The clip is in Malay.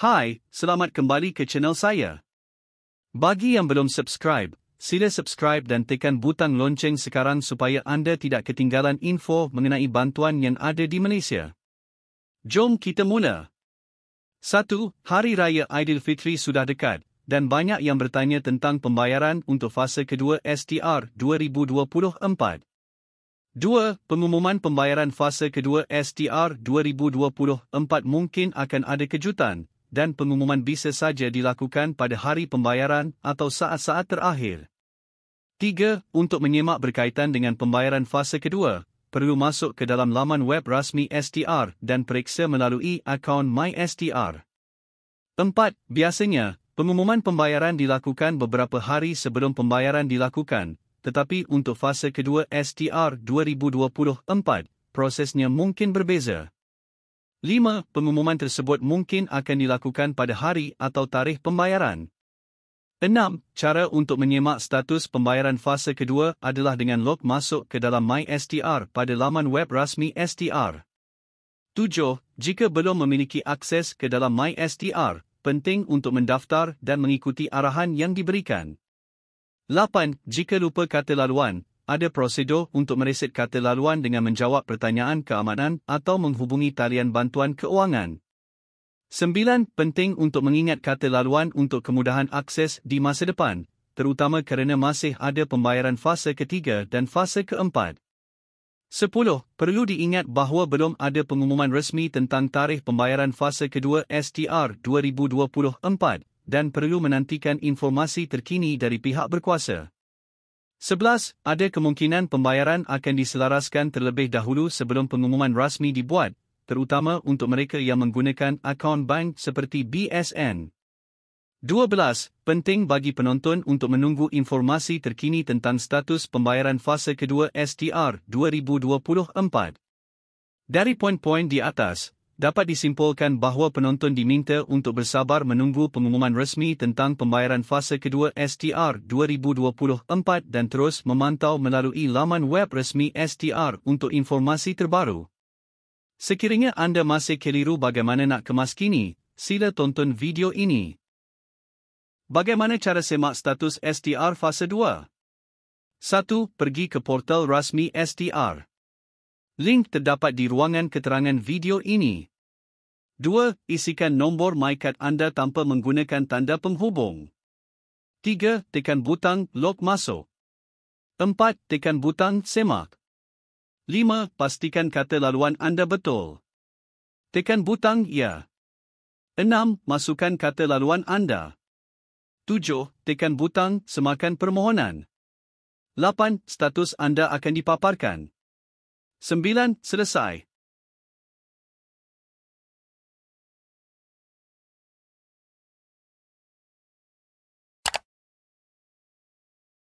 Hai, selamat kembali ke channel saya. Bagi yang belum subscribe, sila subscribe dan tekan butang lonceng sekarang supaya anda tidak ketinggalan info mengenai bantuan yang ada di Malaysia. Jom kita mula. 1. Hari Raya Aidilfitri sudah dekat dan banyak yang bertanya tentang pembayaran untuk fasa kedua STR 2024. 2. Pengumuman pembayaran fasa kedua STR 2024 mungkin akan ada kejutan, dan pengumuman bisa saja dilakukan pada hari pembayaran atau saat-saat terakhir. 3. Untuk menyemak berkaitan dengan pembayaran fasa kedua, perlu masuk ke dalam laman web rasmi STR dan periksa melalui akaun MySTR. 4. Biasanya, pengumuman pembayaran dilakukan beberapa hari sebelum pembayaran dilakukan, tetapi untuk fasa kedua STR 2024, prosesnya mungkin berbeza. Lima. Pengumuman tersebut mungkin akan dilakukan pada hari atau tarikh pembayaran. Enam. Cara untuk menyemak status pembayaran fasa kedua adalah dengan log masuk ke dalam MySTR pada laman web rasmi STR. Tujuh. Jika belum memiliki akses ke dalam MySTR, penting untuk mendaftar dan mengikuti arahan yang diberikan. Lapan. Jika lupa kata laluan, ada prosedur untuk mereset kata laluan dengan menjawab pertanyaan keamanan atau menghubungi talian bantuan keuangan. Sembilan Penting untuk mengingat kata laluan untuk kemudahan akses di masa depan, terutama kerana masih ada pembayaran fasa ketiga dan fasa keempat. Sepuluh Perlu diingat bahawa belum ada pengumuman resmi tentang tarikh pembayaran fasa kedua STR 2024 dan perlu menantikan informasi terkini dari pihak berkuasa. Sebelas, Ada kemungkinan pembayaran akan diselaraskan terlebih dahulu sebelum pengumuman rasmi dibuat, terutama untuk mereka yang menggunakan akaun bank seperti BSN. Dua belas, Penting bagi penonton untuk menunggu informasi terkini tentang status pembayaran fasa kedua STR 2024. Dari poin-poin di atas, dapat disimpulkan bahawa penonton diminta untuk bersabar menunggu pengumuman resmi tentang pembayaran fasa kedua STR 2024 dan terus memantau melalui laman web resmi STR untuk informasi terbaru. Sekiranya anda masih keliru bagaimana nak kemas kini, sila tonton video ini. Bagaimana cara semak status STR fasa 2? 1. Pergi ke portal rasmi STR. Link terdapat di ruangan keterangan video ini. Dua, Isikan nombor MyCard anda tanpa menggunakan tanda penghubung. Tiga, Tekan butang log masuk. Empat, Tekan butang semak. Lima, Pastikan kata laluan anda betul. Tekan butang ya. Enam, Masukkan kata laluan anda. Tujuh, Tekan butang semakan permohonan. Lapan, Status anda akan dipaparkan. Sembilan, Selesai.